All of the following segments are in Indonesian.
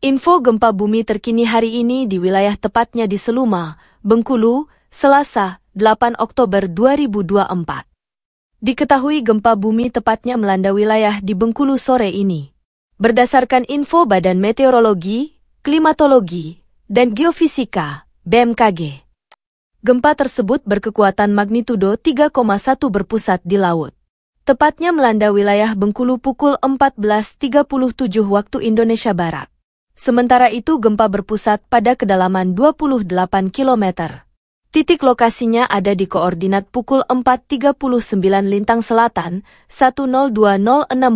Info gempa bumi terkini hari ini di wilayah tepatnya di Seluma, Bengkulu, Selasa, 8 Oktober 2024. Diketahui gempa bumi tepatnya melanda wilayah di Bengkulu sore ini. Berdasarkan info Badan Meteorologi, Klimatologi, dan Geofisika, BMKG. Gempa tersebut berkekuatan magnitudo 3,1 berpusat di laut. Tepatnya melanda wilayah Bengkulu pukul 14.37 waktu Indonesia Barat. Sementara itu gempa berpusat pada kedalaman 28 km. Titik lokasinya ada di koordinat pukul 4.39 lintang selatan, 10206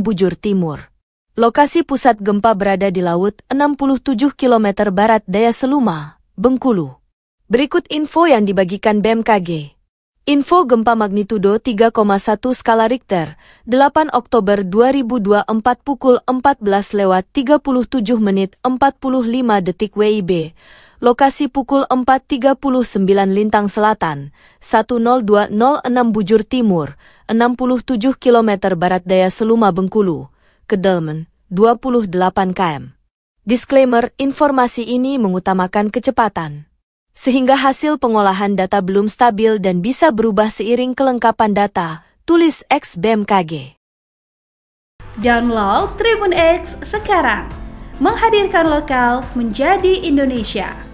bujur timur. Lokasi pusat gempa berada di laut 67 km barat daya Seluma, Bengkulu. Berikut info yang dibagikan BMKG. Info gempa magnitudo 3,1 skala Richter, 8 Oktober 2024 pukul 14 lewat 37 menit 45 detik WIB, lokasi pukul 4.39 Lintang Selatan, 10206 Bujur Timur, 67 km Barat Daya Seluma Bengkulu, Kedelmen, 28 km. Disclaimer, informasi ini mengutamakan kecepatan sehingga hasil pengolahan data belum stabil dan bisa berubah seiring kelengkapan data, tulis X BMKG. Download Tribun X sekarang, menghadirkan lokal menjadi Indonesia.